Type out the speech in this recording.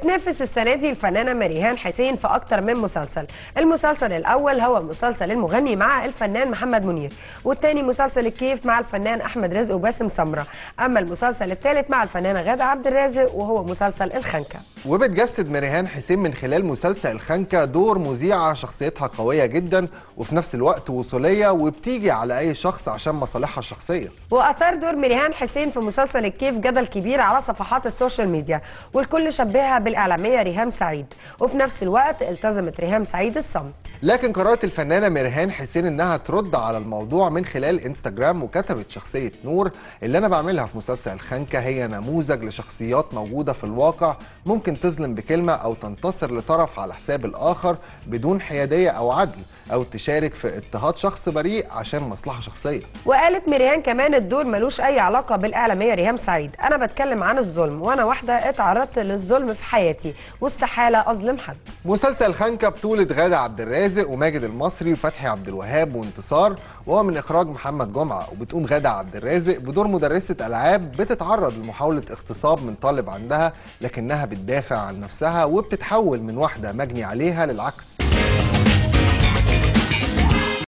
بتنافس السنة دي الفنانة مريهان حسين في أكتر من مسلسل المسلسل الأول هو مسلسل المغني مع الفنان محمد منير والتاني مسلسل الكيف مع الفنان أحمد رزق وباسم سمرة أما المسلسل الثالث مع الفنانة غادة عبد الرازق وهو مسلسل الخنكة وبتجسد مريهان حسين من خلال مسلسل الخنكة دور مذيعة شخصيتها قوية جدا وفي نفس الوقت وصولية وبتيجي على أي شخص عشان مصالحها الشخصية وأثار دور مريهان حسين في مسلسل الكيف جدل كبير على صفحات السوشيال ميديا والكل شبهها الإعلامية ريهام سعيد وفي نفس الوقت التزمت ريهام سعيد الصمت لكن قررت الفنانة مرهان حسين إنها ترد على الموضوع من خلال إنستجرام وكتبت شخصية نور اللي أنا بعملها في مسلسل الخنكة هي نموذج لشخصيات موجودة في الواقع ممكن تظلم بكلمة أو تنتصر لطرف على حساب الآخر بدون حيادية أو عدل أو تشارك في اضطهاد شخص بريء عشان مصلحة شخصية وقالت مريان كمان الدور ملوش أي علاقة بالإعلامية ريهام سعيد أنا بتكلم عن الظلم وأنا واحدة اتعرضت للظلم في حياتي حياتي واستحالة أظلم حد مسلسل خانكة بطولة غادة عبد الرازق وماجد المصري وفتحي عبد الوهاب وانتصار وهو من إخراج محمد جمعة وبتقوم غادة عبد الرازق بدور مدرسة ألعاب بتتعرض لمحاولة اغتصاب من طالب عندها لكنها بتدافع عن نفسها وبتتحول من واحدة مجني عليها للعكس